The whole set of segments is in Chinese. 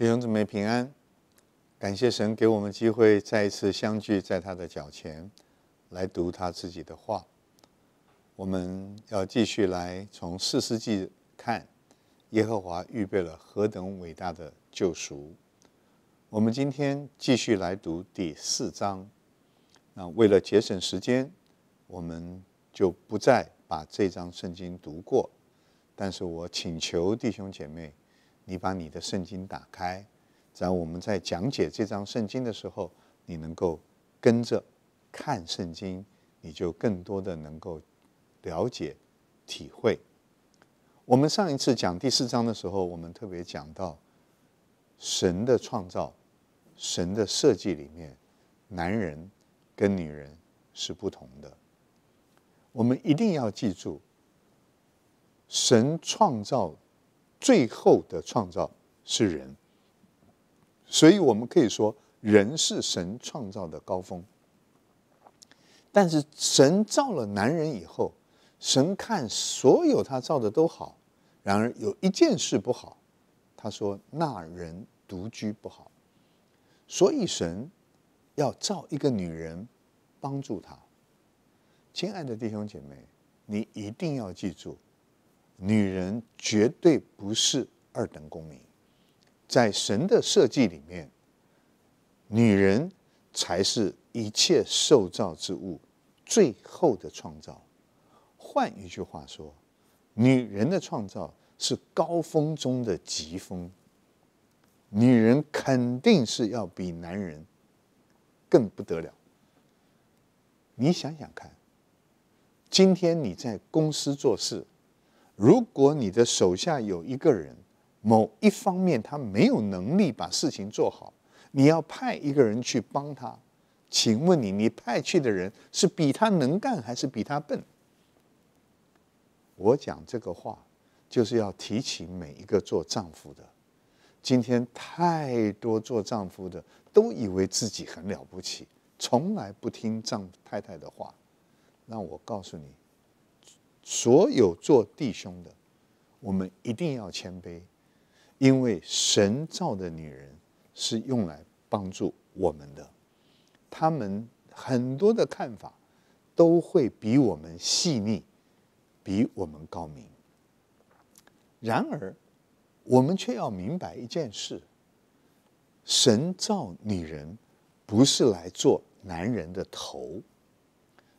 弟兄姊妹平安，感谢神给我们机会再一次相聚在他的脚前，来读他自己的话。我们要继续来从四世纪看耶和华预备了何等伟大的救赎。我们今天继续来读第四章。那为了节省时间，我们就不再把这张圣经读过。但是我请求弟兄姐妹。你把你的圣经打开，在我们在讲解这张圣经的时候，你能够跟着看圣经，你就更多的能够了解、体会。我们上一次讲第四章的时候，我们特别讲到神的创造、神的设计里面，男人跟女人是不同的。我们一定要记住，神创造。最后的创造是人，所以我们可以说，人是神创造的高峰。但是神造了男人以后，神看所有他造的都好，然而有一件事不好，他说那人独居不好，所以神要造一个女人帮助他。亲爱的弟兄姐妹，你一定要记住。女人绝对不是二等公民，在神的设计里面，女人才是一切受造之物最后的创造。换一句话说，女人的创造是高峰中的疾峰。女人肯定是要比男人更不得了。你想想看，今天你在公司做事。如果你的手下有一个人，某一方面他没有能力把事情做好，你要派一个人去帮他，请问你，你派去的人是比他能干还是比他笨？我讲这个话，就是要提起每一个做丈夫的。今天太多做丈夫的都以为自己很了不起，从来不听丈太太的话。那我告诉你。所有做弟兄的，我们一定要谦卑，因为神造的女人是用来帮助我们的，他们很多的看法都会比我们细腻，比我们高明。然而，我们却要明白一件事：神造女人不是来做男人的头，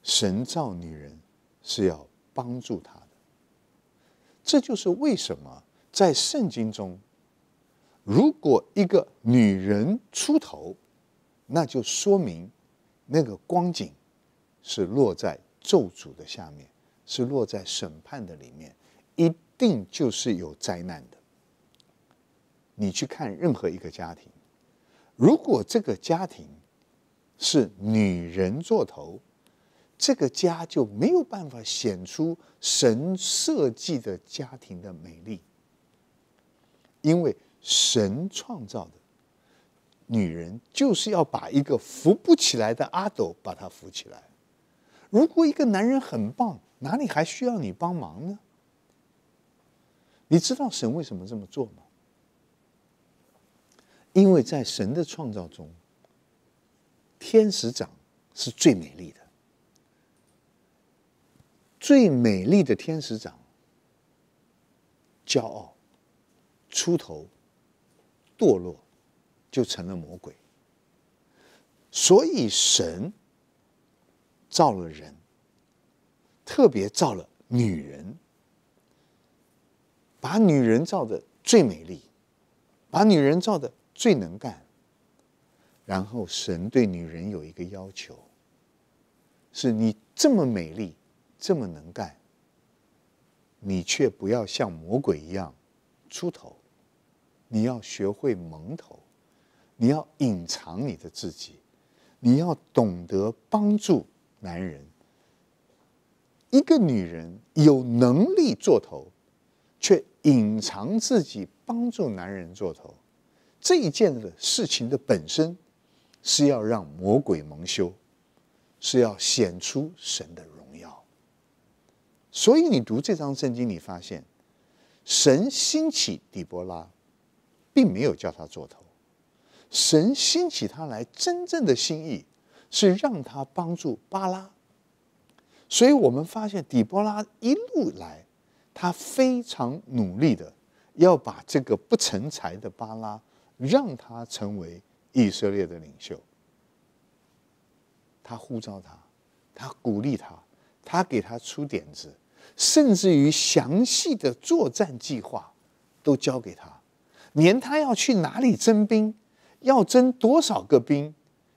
神造女人是要。帮助他的，这就是为什么在圣经中，如果一个女人出头，那就说明那个光景是落在咒诅的下面，是落在审判的里面，一定就是有灾难的。你去看任何一个家庭，如果这个家庭是女人做头，这个家就没有办法显出神设计的家庭的美丽，因为神创造的女人就是要把一个扶不起来的阿斗把她扶起来。如果一个男人很棒，哪里还需要你帮忙呢？你知道神为什么这么做吗？因为在神的创造中，天使长是最美丽的。最美丽的天使长，骄傲、出头、堕落，就成了魔鬼。所以神造了人，特别造了女人，把女人造的最美丽，把女人造的最能干。然后神对女人有一个要求：是你这么美丽。这么能干，你却不要像魔鬼一样出头，你要学会蒙头，你要隐藏你的自己，你要懂得帮助男人。一个女人有能力做头，却隐藏自己帮助男人做头，这一件的事情的本身是要让魔鬼蒙羞，是要显出神的。所以你读这张圣经，你发现神兴起底波拉，并没有叫他做头。神兴起他来，真正的心意是让他帮助巴拉。所以我们发现底波拉一路来，他非常努力的要把这个不成才的巴拉，让他成为以色列的领袖。他呼召他，他鼓励他，他给他出点子。甚至于详细的作战计划，都交给他，连他要去哪里征兵，要征多少个兵，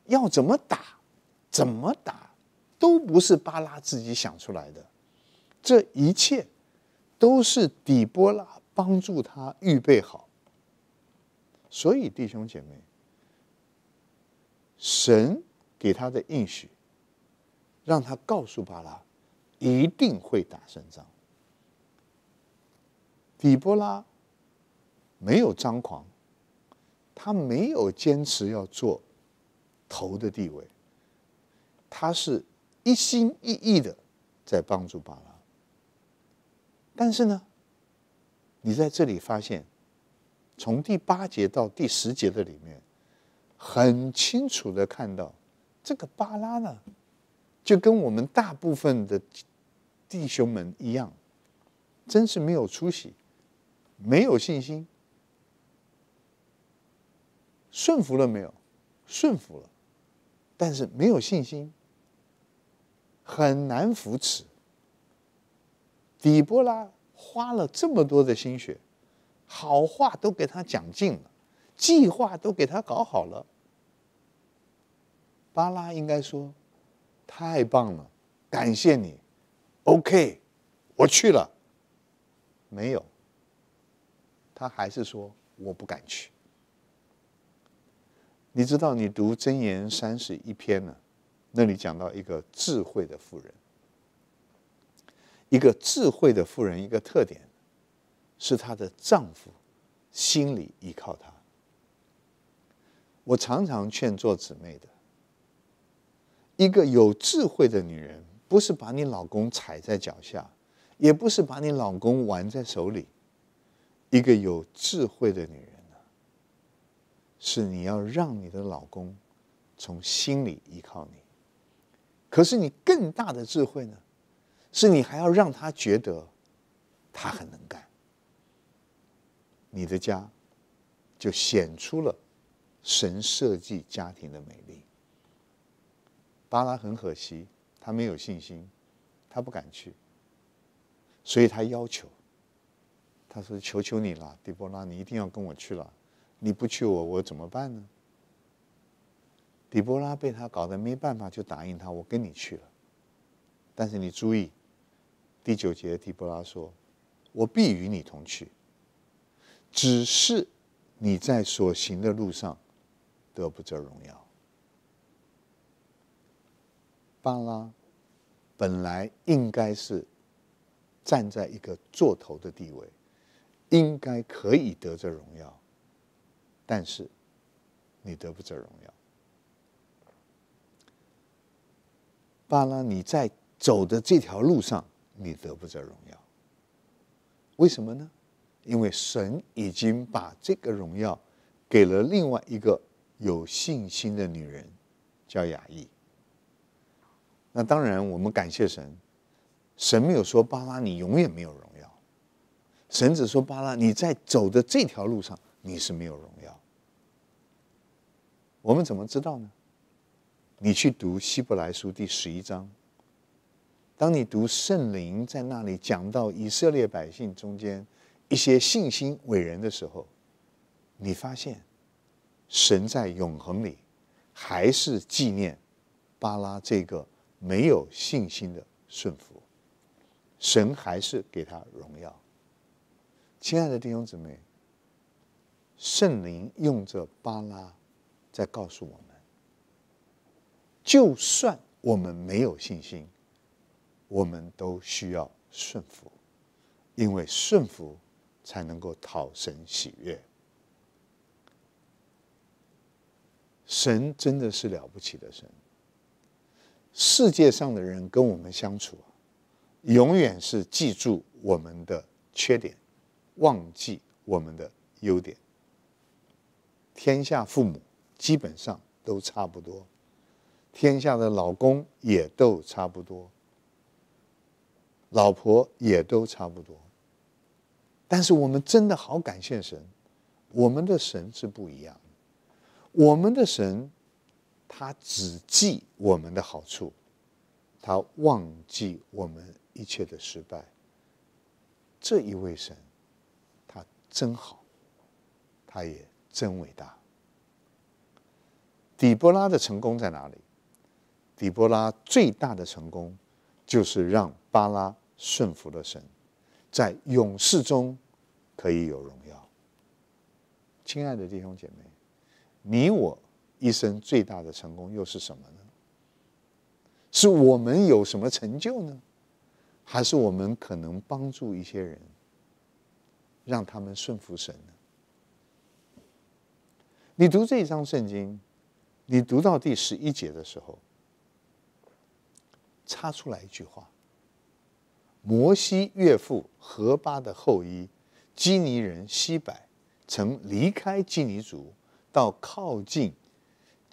要怎么打，怎么打，都不是巴拉自己想出来的，这一切，都是底波拉帮助他预备好。所以弟兄姐妹，神给他的应许，让他告诉巴拉。一定会打胜仗。底波拉没有张狂，他没有坚持要做头的地位，他是一心一意的在帮助巴拉。但是呢，你在这里发现，从第八节到第十节的里面，很清楚的看到，这个巴拉呢，就跟我们大部分的。弟兄们一样，真是没有出息，没有信心。顺服了没有？顺服了，但是没有信心，很难扶持。底波拉花了这么多的心血，好话都给他讲尽了，计划都给他搞好了。巴拉应该说，太棒了，感谢你。OK，我去了，没有，他还是说我不敢去。你知道，你读《箴言》三十一篇呢，那里讲到一个智慧的妇人，一个智慧的妇人，一个特点是她的丈夫心里依靠她。我常常劝做姊妹的，一个有智慧的女人。不是把你老公踩在脚下，也不是把你老公玩在手里，一个有智慧的女人啊，是你要让你的老公从心里依靠你。可是你更大的智慧呢，是你还要让他觉得他很能干。你的家就显出了神设计家庭的美丽。巴拉很可惜。他没有信心，他不敢去，所以他要求。他说：“求求你了，狄波拉，你一定要跟我去了。你不去，我我怎么办呢？”狄波拉被他搞得没办法，就答应他，我跟你去了。但是你注意，第九节狄波拉说：“我必与你同去，只是你在所行的路上得不着荣耀。”巴拉本来应该是站在一个座头的地位，应该可以得着荣耀，但是你得不着荣耀。巴拉，你在走的这条路上，你得不着荣耀。为什么呢？因为神已经把这个荣耀给了另外一个有信心的女人，叫雅意。那当然，我们感谢神，神没有说巴拉你永远没有荣耀，神只说巴拉你在走的这条路上你是没有荣耀。我们怎么知道呢？你去读希伯来书第十一章，当你读圣灵在那里讲到以色列百姓中间一些信心伟人的时候，你发现神在永恒里还是纪念巴拉这个。没有信心的顺服，神还是给他荣耀。亲爱的弟兄姊妹，圣灵用这巴拉，在告诉我们：就算我们没有信心，我们都需要顺服，因为顺服才能够讨神喜悦。神真的是了不起的神。世界上的人跟我们相处，永远是记住我们的缺点，忘记我们的优点。天下父母基本上都差不多，天下的老公也都差不多，老婆也都差不多。但是我们真的好感谢神，我们的神是不一样的，我们的神。他只记我们的好处，他忘记我们一切的失败。这一位神，他真好，他也真伟大。底波拉的成功在哪里？底波拉最大的成功，就是让巴拉顺服了神，在勇士中可以有荣耀。亲爱的弟兄姐妹，你我。一生最大的成功又是什么呢？是我们有什么成就呢？还是我们可能帮助一些人，让他们顺服神呢？你读这一章圣经，你读到第十一节的时候，插出来一句话：摩西岳父何巴的后裔基尼人西柏，曾离开基尼族，到靠近。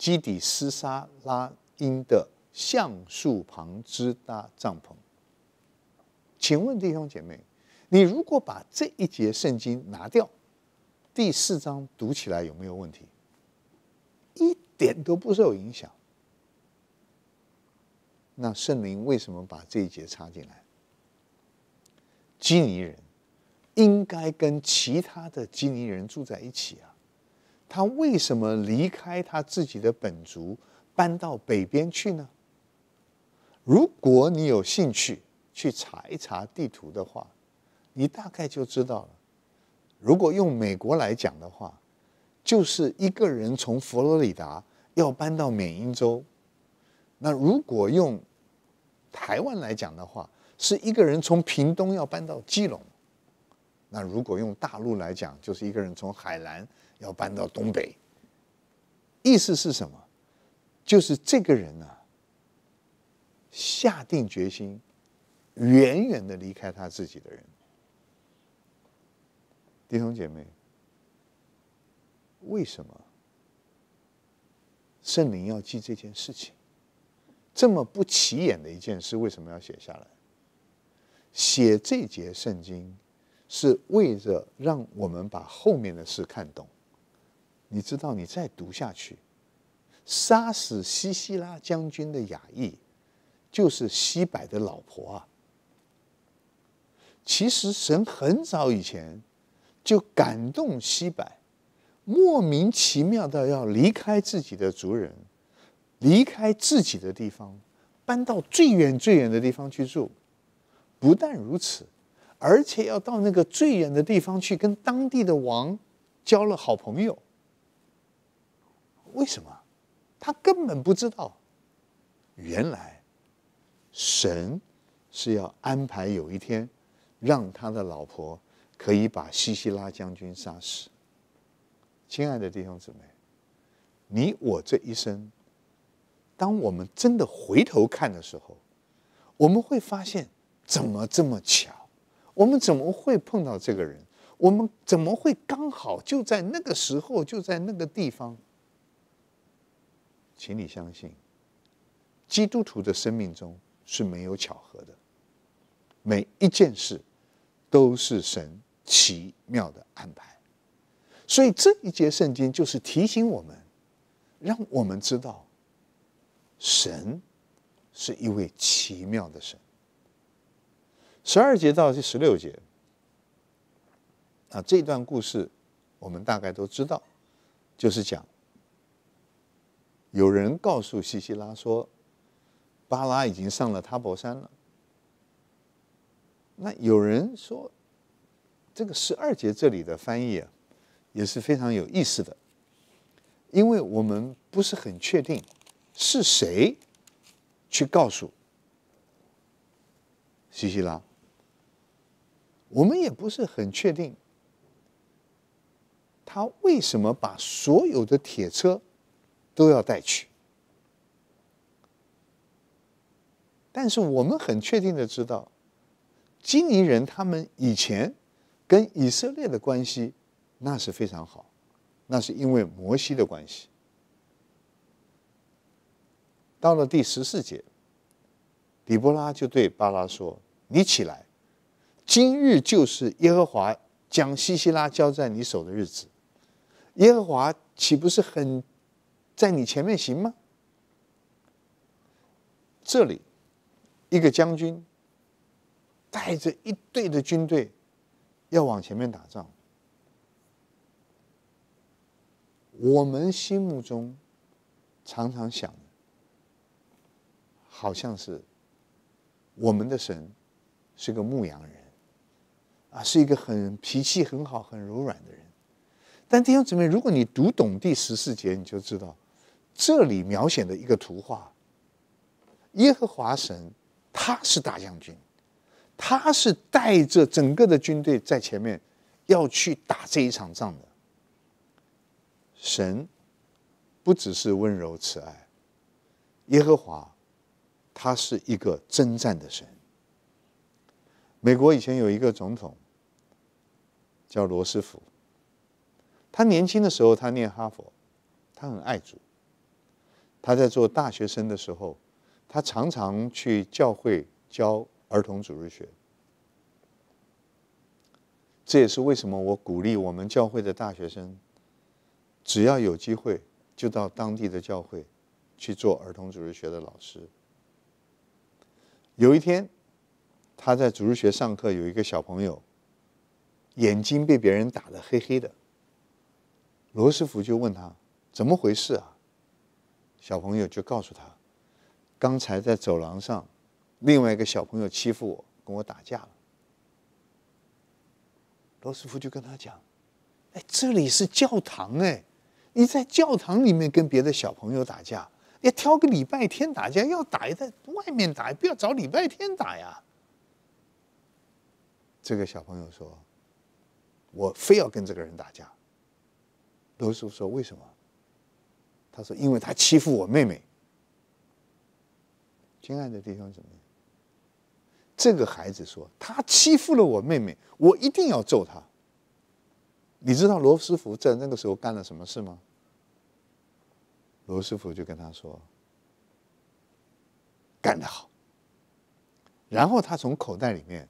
基底斯沙拉因的橡树旁支搭帐篷。请问弟兄姐妹，你如果把这一节圣经拿掉，第四章读起来有没有问题？一点都不受影响。那圣灵为什么把这一节插进来？基尼人应该跟其他的基尼人住在一起啊？他为什么离开他自己的本族，搬到北边去呢？如果你有兴趣去查一查地图的话，你大概就知道了。如果用美国来讲的话，就是一个人从佛罗里达要搬到缅因州；那如果用台湾来讲的话，是一个人从屏东要搬到基隆；那如果用大陆来讲，就是一个人从海南。要搬到东北，意思是什么？就是这个人呢，下定决心，远远的离开他自己的人。弟兄姐妹，为什么圣灵要记这件事情？这么不起眼的一件事，为什么要写下来？写这节圣经，是为着让我们把后面的事看懂。你知道，你再读下去，杀死西西拉将军的雅意，就是西柏的老婆啊。其实神很早以前就感动西柏，莫名其妙的要离开自己的族人，离开自己的地方，搬到最远最远的地方去住。不但如此，而且要到那个最远的地方去，跟当地的王交了好朋友。为什么？他根本不知道，原来神是要安排有一天，让他的老婆可以把西西拉将军杀死。亲爱的弟兄姊妹，你我这一生，当我们真的回头看的时候，我们会发现，怎么这么巧？我们怎么会碰到这个人？我们怎么会刚好就在那个时候，就在那个地方？请你相信，基督徒的生命中是没有巧合的，每一件事都是神奇妙的安排。所以这一节圣经就是提醒我们，让我们知道神是一位奇妙的神。十二节到第十六节，啊，这段故事我们大概都知道，就是讲。有人告诉西西拉说，巴拉已经上了塔博山了。那有人说，这个十二节这里的翻译也是非常有意思的，因为我们不是很确定是谁去告诉西西拉，我们也不是很确定他为什么把所有的铁车。都要带去，但是我们很确定的知道，基尼人他们以前跟以色列的关系那是非常好，那是因为摩西的关系。到了第十四节，底波拉就对巴拉说：“你起来，今日就是耶和华将西西拉交在你手的日子，耶和华岂不是很？”在你前面行吗？这里一个将军带着一队的军队要往前面打仗。我们心目中常常想，好像是我们的神是个牧羊人，啊，是一个很脾气很好、很柔软的人。但弟兄姊妹，如果你读懂第十四节，你就知道。这里描写的一个图画，耶和华神，他是大将军，他是带着整个的军队在前面要去打这一场仗的。神不只是温柔慈爱，耶和华他是一个征战的神。美国以前有一个总统叫罗斯福，他年轻的时候他念哈佛，他很爱主。他在做大学生的时候，他常常去教会教儿童主日学。这也是为什么我鼓励我们教会的大学生，只要有机会就到当地的教会去做儿童主日学的老师。有一天，他在主日学上课，有一个小朋友眼睛被别人打得黑黑的，罗斯福就问他怎么回事啊？小朋友就告诉他：“刚才在走廊上，另外一个小朋友欺负我，跟我打架了。”罗斯福就跟他讲：“哎，这里是教堂哎，你在教堂里面跟别的小朋友打架，要挑个礼拜天打架，要打也在外面打，不要找礼拜天打呀。”这个小朋友说：“我非要跟这个人打架。”罗斯福说：“为什么？”他说：“因为他欺负我妹妹。”亲爱的地方怎么样？这个孩子说：“他欺负了我妹妹，我一定要揍他。”你知道罗斯福在那个时候干了什么事吗？罗斯福就跟他说：“干得好。”然后他从口袋里面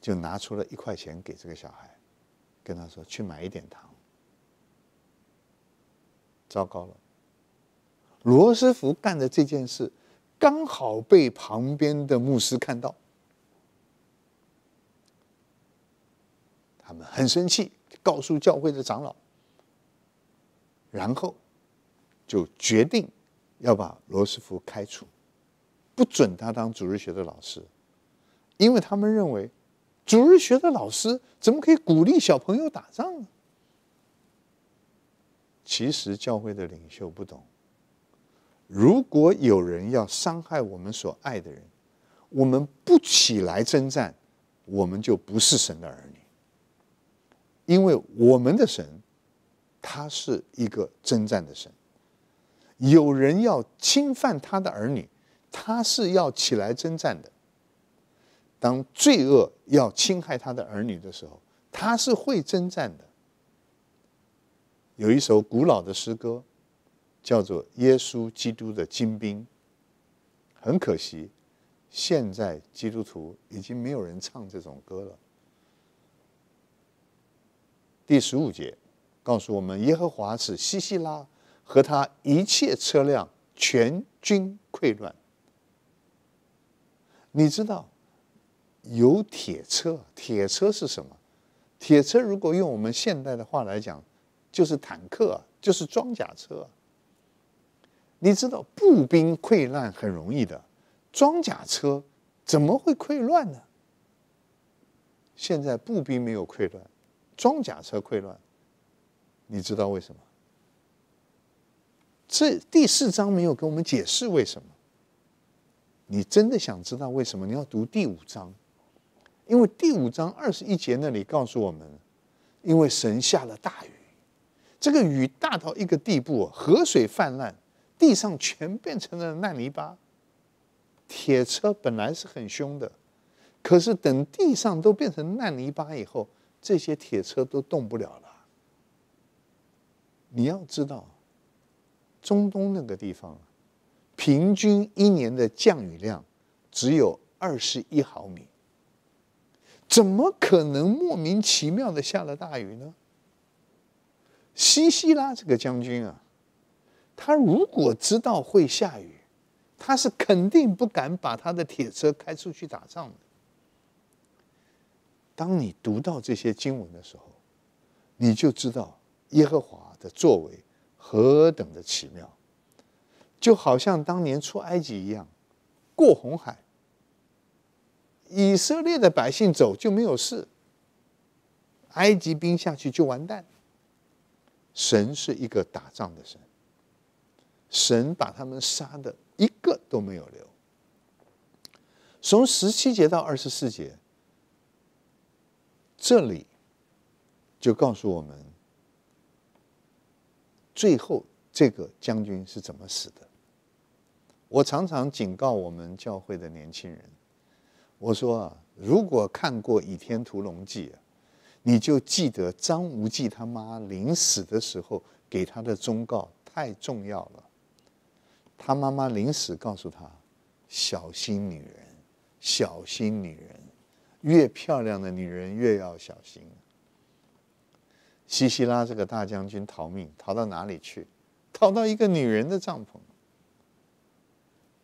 就拿出了一块钱给这个小孩，跟他说：“去买一点糖。”糟糕了！罗斯福干的这件事，刚好被旁边的牧师看到，他们很生气，告诉教会的长老，然后就决定要把罗斯福开除，不准他当主日学的老师，因为他们认为主日学的老师怎么可以鼓励小朋友打仗呢？其实教会的领袖不懂。如果有人要伤害我们所爱的人，我们不起来征战，我们就不是神的儿女。因为我们的神，他是一个征战的神。有人要侵犯他的儿女，他是要起来征战的。当罪恶要侵害他的儿女的时候，他是会征战的。有一首古老的诗歌，叫做《耶稣基督的精兵》。很可惜，现在基督徒已经没有人唱这种歌了。第十五节告诉我们，耶和华使西西拉和他一切车辆全军溃乱。你知道，有铁车，铁车是什么？铁车如果用我们现代的话来讲。就是坦克，就是装甲车。你知道步兵溃烂很容易的，装甲车怎么会溃烂呢？现在步兵没有溃烂，装甲车溃烂，你知道为什么？这第四章没有跟我们解释为什么。你真的想知道为什么？你要读第五章，因为第五章二十一节那里告诉我们，因为神下了大雨。这个雨大到一个地步，河水泛滥，地上全变成了烂泥巴。铁车本来是很凶的，可是等地上都变成烂泥巴以后，这些铁车都动不了了。你要知道，中东那个地方，平均一年的降雨量只有二十一毫米，怎么可能莫名其妙的下了大雨呢？西西拉这个将军啊，他如果知道会下雨，他是肯定不敢把他的铁车开出去打仗的。当你读到这些经文的时候，你就知道耶和华的作为何等的奇妙，就好像当年出埃及一样，过红海，以色列的百姓走就没有事，埃及兵下去就完蛋。神是一个打仗的神，神把他们杀的一个都没有留。从十七节到二十四节，这里就告诉我们最后这个将军是怎么死的。我常常警告我们教会的年轻人，我说啊，如果看过《倚天屠龙记》。你就记得张无忌他妈临死的时候给他的忠告太重要了。他妈妈临死告诉他：“小心女人，小心女人，越漂亮的女人越要小心。”西西拉这个大将军逃命逃到哪里去？逃到一个女人的帐篷。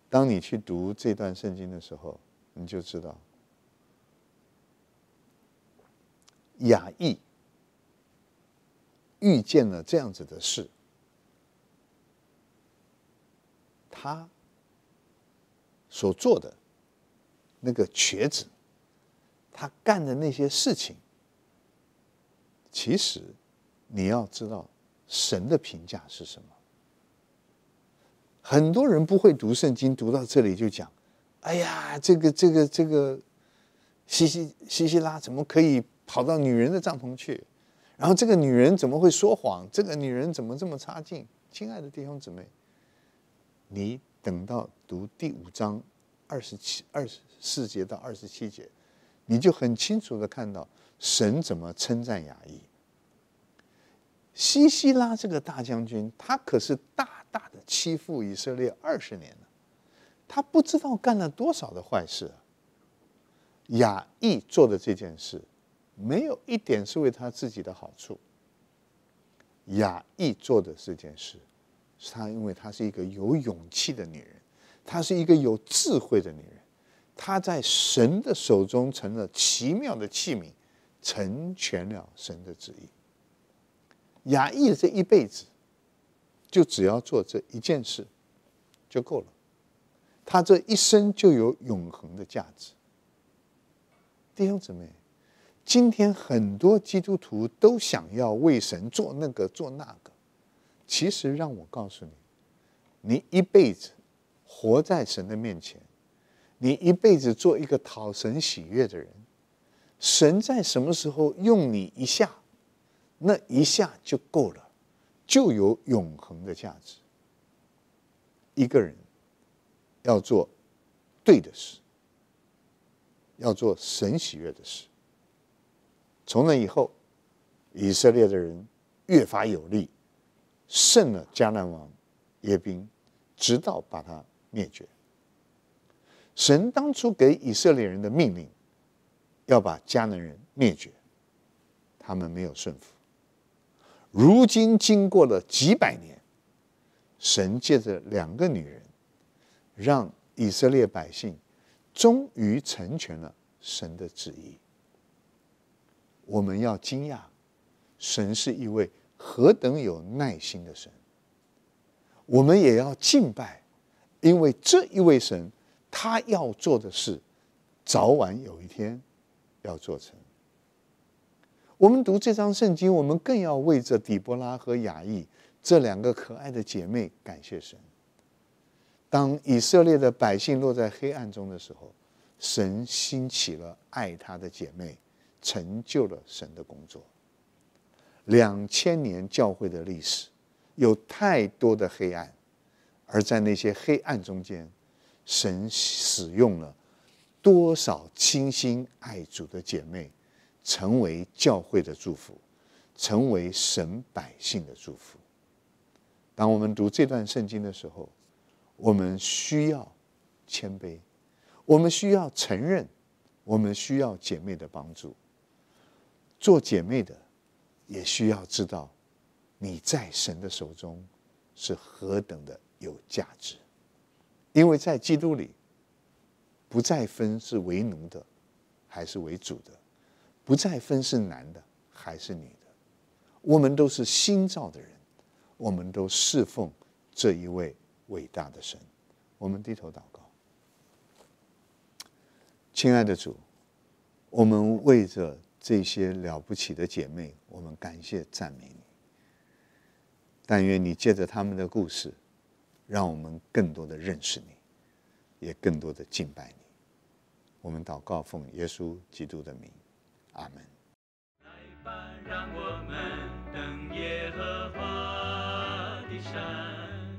当你去读这段圣经的时候，你就知道。雅意遇见了这样子的事，他所做的那个瘸子，他干的那些事情，其实你要知道神的评价是什么。很多人不会读圣经，读到这里就讲：“哎呀，这个这个这个西西西西拉怎么可以？”跑到女人的帐篷去，然后这个女人怎么会说谎？这个女人怎么这么差劲？亲爱的弟兄姊妹，你等到读第五章二十七二十四节到二十七节，你就很清楚的看到神怎么称赞雅意。西西拉这个大将军，他可是大大的欺负以色列二十年了，他不知道干了多少的坏事。雅意做的这件事。没有一点是为他自己的好处。雅意做的这件事，是他因为她是一个有勇气的女人，她是一个有智慧的女人，她在神的手中成了奇妙的器皿，成全了神的旨意。雅意这一辈子，就只要做这一件事就够了，她这一生就有永恒的价值。弟兄姊妹。今天很多基督徒都想要为神做那个做那个，其实让我告诉你，你一辈子活在神的面前，你一辈子做一个讨神喜悦的人，神在什么时候用你一下，那一下就够了，就有永恒的价值。一个人要做对的事，要做神喜悦的事。从那以后，以色列的人越发有力，胜了迦南王耶宾，直到把他灭绝。神当初给以色列人的命令，要把迦南人灭绝，他们没有顺服。如今经过了几百年，神借着两个女人，让以色列百姓，终于成全了神的旨意。我们要惊讶，神是一位何等有耐心的神。我们也要敬拜，因为这一位神，他要做的事，早晚有一天要做成。我们读这张圣经，我们更要为着底波拉和雅意这两个可爱的姐妹感谢神。当以色列的百姓落在黑暗中的时候，神兴起了爱他的姐妹。成就了神的工作。两千年教会的历史，有太多的黑暗，而在那些黑暗中间，神使用了多少清心爱主的姐妹，成为教会的祝福，成为神百姓的祝福。当我们读这段圣经的时候，我们需要谦卑，我们需要承认，我们需要姐妹的帮助。做姐妹的，也需要知道你在神的手中是何等的有价值，因为在基督里不再分是为奴的还是为主的，不再分是男的还是女的。我们都是新造的人，我们都侍奉这一位伟大的神。我们低头祷告，亲爱的主，我们为着。这些了不起的姐妹，我们感谢赞美你。但愿你借着他们的故事，让我们更多的认识你，也更多的敬拜你。我们祷告，奉耶稣基督的名，阿门。来吧，让我我们们耶和华的山，